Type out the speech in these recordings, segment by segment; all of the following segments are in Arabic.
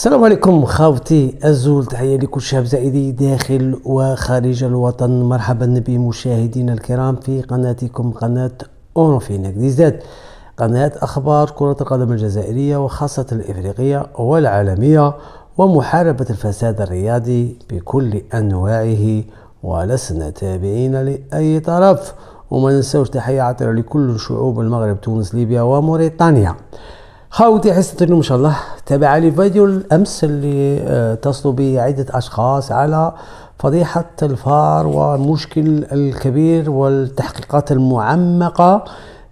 السلام عليكم خاوتي أزول تحية لكل شاب زائدي داخل وخارج الوطن مرحبا بمشاهدينا الكرام في قناتكم قناة أونوفينك ديزات قناة أخبار كرة القدم الجزائرية وخاصة الإفريقية والعالمية ومحاربة الفساد الرياضي بكل أنواعه ولسنا تابعين لأي طرف وما ننساوش تحية عطرة لكل شعوب المغرب تونس ليبيا وموريتانيا خاوتي حصة اليوم ان شاء الله تابع لي فيديو الامس اللي آه، اتصلوا به عدة اشخاص على فضيحة الفار والمشكل الكبير والتحقيقات المعمقة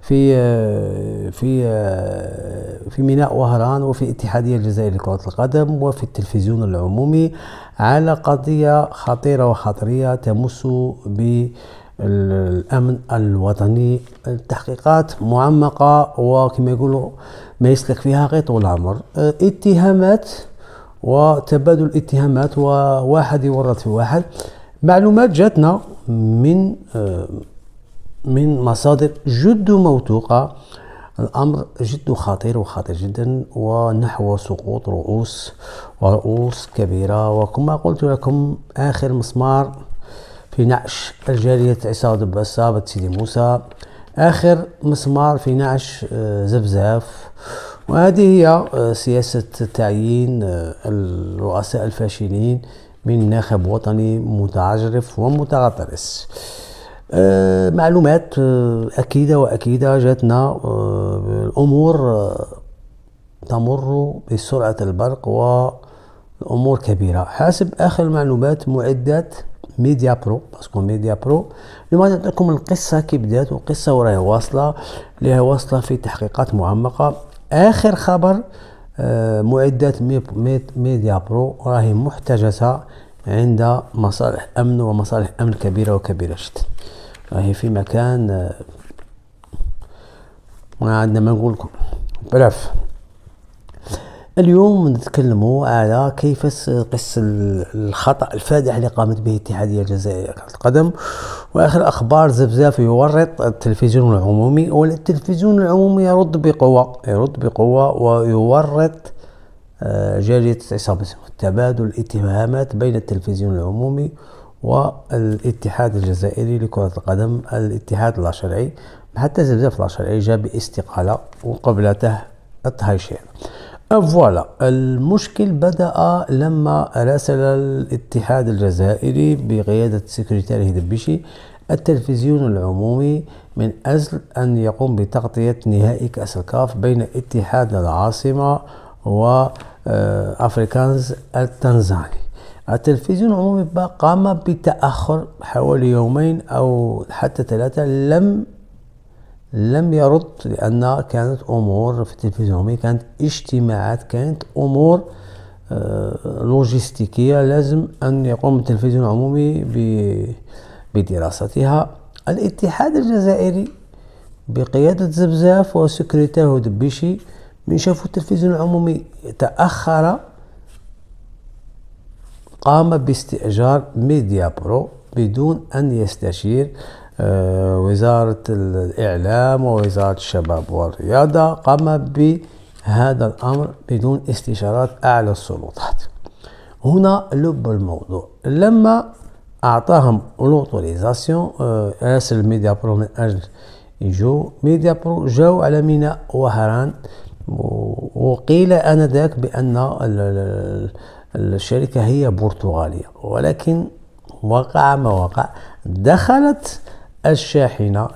في آه، في آه، في ميناء وهران وفي اتحادية الجزائر لكرة القدم وفي التلفزيون العمومي على قضية خطيرة وخطرية تمس ب الامن الوطني التحقيقات معمقه وكما يقولوا ما يسلك فيها غير طول العمر آه، اتهامات وتبادل اتهامات وواحد يورط في واحد معلومات جاتنا من آه، من مصادر جد موثوقه الامر جد خطير وخطير جدا ونحو سقوط رؤوس ورؤوس كبيره وكما قلت لكم اخر مسمار في نعش الجارية عصابة بسابة سيدي موسى آخر مسمار في نعش آه، زبزاف وهذه هي آه، سياسة تعيين آه، الرؤساء الفاشلين من ناخب وطني متعجرف ومتغطرس معلومات أكيدة وأكيدة جاتنا الأمور تمر بسرعة البرق والأمور كبيرة حسب آخر معلومات معدات ميديا برو باسكو ميديا برو اليوم غادي نعطيكم القصه كي بدات والقصه وراهي واصله اللي واصله في تحقيقات معمقه اخر خبر آه معدات ميديا برو راهي محتجزه عند مصالح امن ومصالح امن كبيره وكبيره جدا راهي في مكان آه ما عندنا ما نقول لكم بلاف اليوم نتكلم على كيف قس الخطأ الفادح اللي قامت به الاتحادية الجزائرية كرة القدم وآخر أخبار زفزاف يورط التلفزيون العمومي والتلفزيون العمومي يرد بقوة يرد بقوة ويورط آه، جارية عصابه تبادل اتهامات بين التلفزيون العمومي والاتحاد الجزائري لكرة القدم الاتحاد لا شرعي حتى زفزاف لا شرعي جاء باستقالة وقبلته التهيشير فوالا المشكل بدأ لما راسل الاتحاد الجزائري بقيادة سكرتير هدبشي التلفزيون العمومي من أجل أن يقوم بتغطية نهائي كأس الكاف بين اتحاد العاصمة وأفريكانز آه، التنزاني التلفزيون العمومي قام بتأخر حوالي يومين أو حتى ثلاثة لم لم يرد لأن كانت أمور في التلفزيون كانت اجتماعات كانت أمور آه، لوجستيكية لازم أن يقوم التلفزيون العمومي بدراستها الاتحاد الجزائري بقيادة زبزاف وسكرتيره دبيشي من شافوا التلفزيون العمومي تأخر قام باستئجار ميديا برو بدون أن يستشير آه، وزارة الإعلام ووزارة الشباب والرياضة قام بهذا الأمر بدون استشارات أعلى السلطات هنا لب الموضوع لما أعطاهم لوتوريزاسيون راسل ميديا برو من أجل يجو ميديا برو جاو على ميناء وهران وقيل آنذاك بأن الشركة هي برتغالية ولكن وقع ما وقع دخلت الشاحنة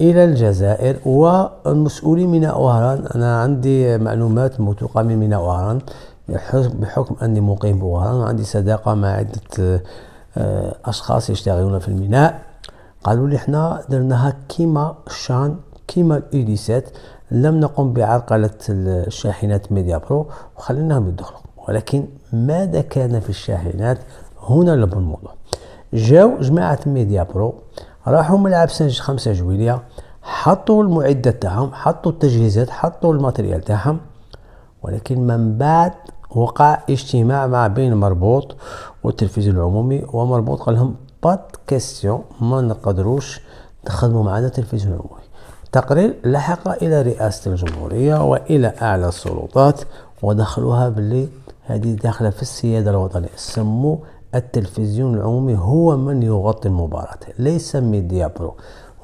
إلى الجزائر والمسؤولين من وهران أنا عندي معلومات موثوقة من ميناء وهران بحكم أني مقيم بوهران وعندي صداقة مع عدة آه، أشخاص يشتغلون في الميناء قالوا لي حنا درناها كيما الشان كيما الإيديسات لم نقم بعرقلة الشاحنات ميديا برو وخليناهم يدخلوا ولكن ماذا كان في الشاحنات هنا الموضوع جاو جماعة ميديا برو راحوا ملعب سنج خمسة جويلية حطوا المعدات تاعهم حطوا التجهيزات حطوا الماتريال تاعهم ولكن من بعد وقع اجتماع ما بين مربوط والتلفزيون العمومي ومربوط قال لهم بات كاستيون ما نقدروش تخدموا معنا التلفزيون العمومي تقرير لحق الى رئاسه الجمهوريه والى اعلى السلطات ودخلوها باللي هذه داخله في السياده الوطنيه سموا التلفزيون العمومي هو من يغطي المباراة ليس ميديا برو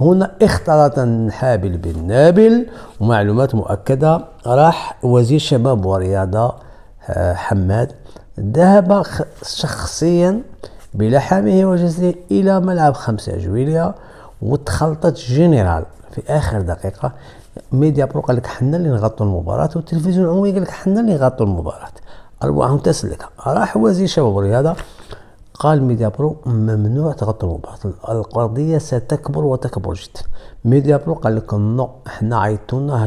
هنا اختلط الحابل بالنابل ومعلومات مؤكدة راح وزير شباب ورياضة آه، حماد ذهب شخصيا بلحمه وجسده إلى ملعب خمسة جويلية وتخلطت جنرال في آخر دقيقة ميديا برو قال لك حنا اللي نغطوا المباراة والتلفزيون العمومي قال لك حنا اللي نغطوا المباراة أرواحهم تسلك راح وزير الشباب والرياضة قال ميديا برو ممنوع تغطوا بعض القضية ستكبر وتكبر جدا ميديا برو قال لك نو حنا عيطونا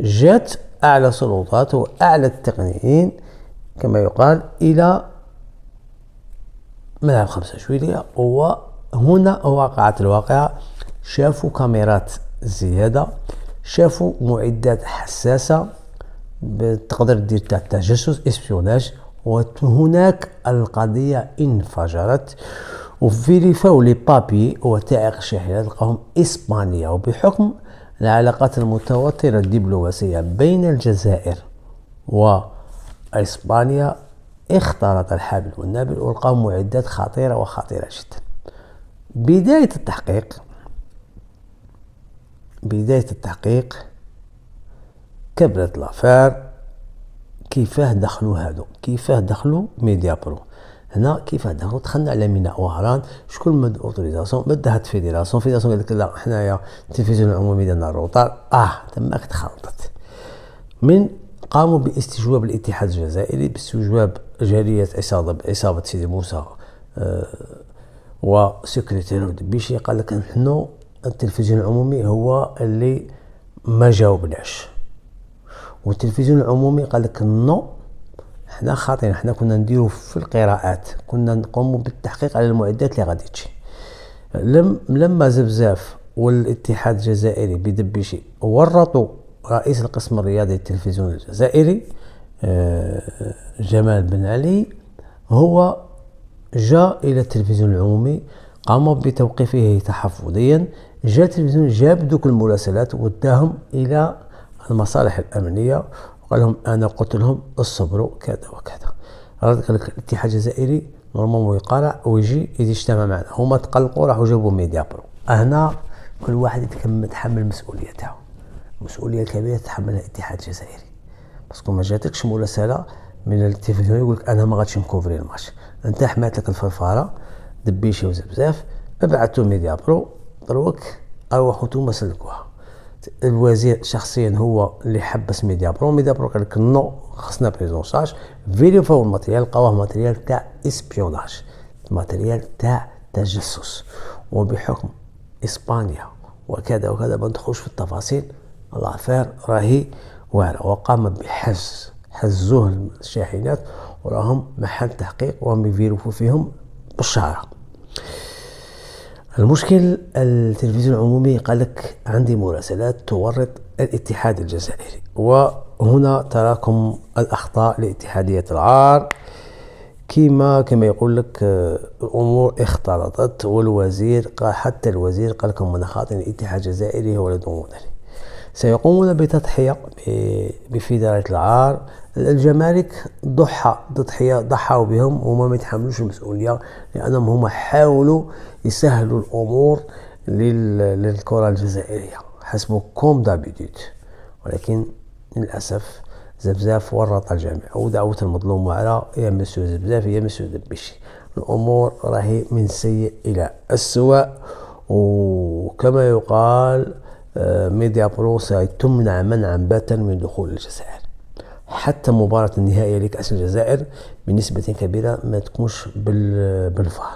جات أعلى السلطات وأعلى التقنيين كما يقال إلى ملعب خمسة شوية وهنا وقعت الواقعة شافوا كاميرات زيادة شافوا معدات حساسة تقدر دير تاع التجسس اسبيوناج وهناك القضيه انفجرت وفيريفاو لي بابي وثائق الشحنات لقاهم اسبانيا وبحكم العلاقات المتوتره الدبلوماسيه بين الجزائر واسبانيا اختلط الحبل والنابل ولقاو معدات خطيره وخطيره جدا بدايه التحقيق بدايه التحقيق كبرت لافير كيفاه دخلوا هادو كيفاه دخلوا ميديا برو هنا كيفاه دخلوا دخلنا على ميناء وهران شكون مد اوتوريزاسيون بدها الفيديراسيون فيديراسيون قالت لك لا حنايا التلفزيون العمومي ديالنا الروطار اه تماك تخلطت من قاموا باستجواب الاتحاد الجزائري باستجواب جالية عصابة عصابة سيدي موسى آه وسكرتير دبيشي قال لك نحن التلفزيون العمومي هو اللي ما جاوبناش والتلفزيون العمومي قال لك نو حنا خاطئين حنا كنا نديرو في القراءات كنا نقوم بالتحقيق على المعدات اللي غادي تجي لم لما زبزاف والاتحاد الجزائري بدبيشي ورطوا رئيس القسم الرياضي للتلفزيون الجزائري آه، جمال بن علي هو جاء الى التلفزيون العمومي قام بتوقيفه تحفظيا جاء التلفزيون جاب دوك المراسلات وداهم الى المصالح الأمنية وقال لهم أنا قلت لهم اصبروا كذا وكذا قال لك الاتحاد الجزائري نورمالمون يقارع ويجي يجتمع معنا هما تقلقوا راحوا جابوا ميديا برو هنا كل واحد يتحمل المسؤوليه تاعو مسؤولية كبيرة تحملها الاتحاد الجزائري باسكو ما جاتكش مراسلة من التلفزيون يقول لك انا ما غاديش نكوفري الماتش انت حمات لك الفرفاره دبيشي وزبزاف ابعثوا ميديا برو دروك اروحوا نتوما سلكوها الوزير شخصيا هو اللي حبس ميديا برو ميديا برو قال لك نو خصنا بريزون شارج فيديو فيريفاو الماتريال لقاوه ماتريال تاع اسبيوناج ماتريال تاع تجسس وبحكم اسبانيا وكذا وكذا ما ندخلوش في التفاصيل الافير راهي واعره وقام بحجز حزوه الشاحنات وراهم محل تحقيق وهم يفيروفو فيهم بالشعره المشكل التلفزيون العمومي قال لك عندي مراسلات تورط الاتحاد الجزائري وهنا تراكم الأخطاء لاتحادية العار كما كما يقول لك الامور اختلطت والوزير قال حتى الوزير قال لكم من خاطئ الاتحاد الجزائري هو الذي سيقومون بتضحيه بفدارة العار الجمارك ضحى تضحيه ضحاو بهم وما ما يتحملوش المسؤوليه لانهم هما حاولوا يسهلوا الامور للكره الجزائريه حسبوا كوم دابيديت ولكن للاسف زبزاف ورط الجميع ودعوة المظلوم على يا مسيو زبزاف يا مسيو دبشي الأمور راهي من سيء إلى السوء وكما يقال آه، ميديا برو سيتمنع منعا باتا من دخول الجزائر حتى مباراة النهائية لكأس الجزائر بنسبة كبيرة ما تكونش بالفار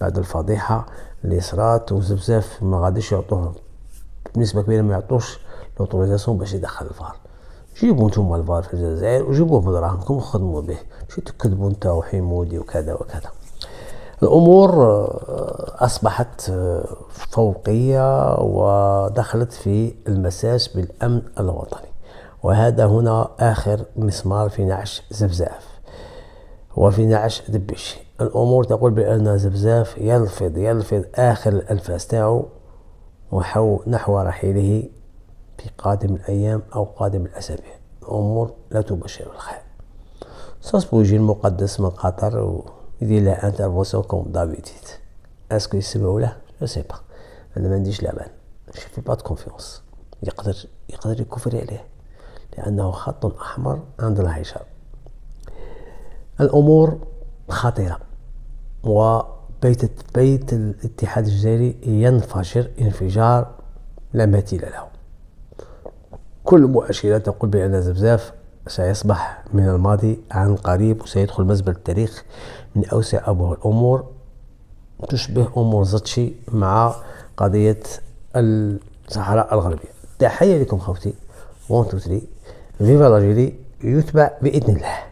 بعد الفضيحة اللي صرات وبزاف ما غاديش يعطوه بنسبة كبيرة ما يعطوش لوتوريزاسيون باش يدخل الفار جيبوا نتوما الفار في الجزائر وجيبوه بدراهمكم وخدموا به شو تكذبوا انت وحمودي وكذا وكذا الامور آه، اصبحت آه، فوقيه ودخلت في المساس بالامن الوطني وهذا هنا آخر مسمار في نعش زفزاف وفي نعش دبش الأمور تقول بأن زفزاف يلفظ يلفظ آخر الأنفاس تاعو وحو نحو رحيله في قادم الأيام أو قادم الأسابيع الأمور لا تبشر الخير بوجي المقدس من قطر و ويدير لا انترفونسيون كوم دابيتيت اسكو يسمعوا له جو سي با انا ما عنديش لعبان جو با دو كونفيونس يقدر يقدر يكفري عليه لأنه خط أحمر عند العشاء الأمور خطيرة وبيت بيت الاتحاد الجزائري ينفجر انفجار لا مثيل له كل المؤشرات تقول بأن زبزاف سيصبح من الماضي عن قريب وسيدخل مزبل التاريخ من أوسع أبواب الأمور تشبه أمور زتشي مع قضية الصحراء الغربية تحية لكم خوتي 1 2 3 فيفا لاجيري يتبع باذن الله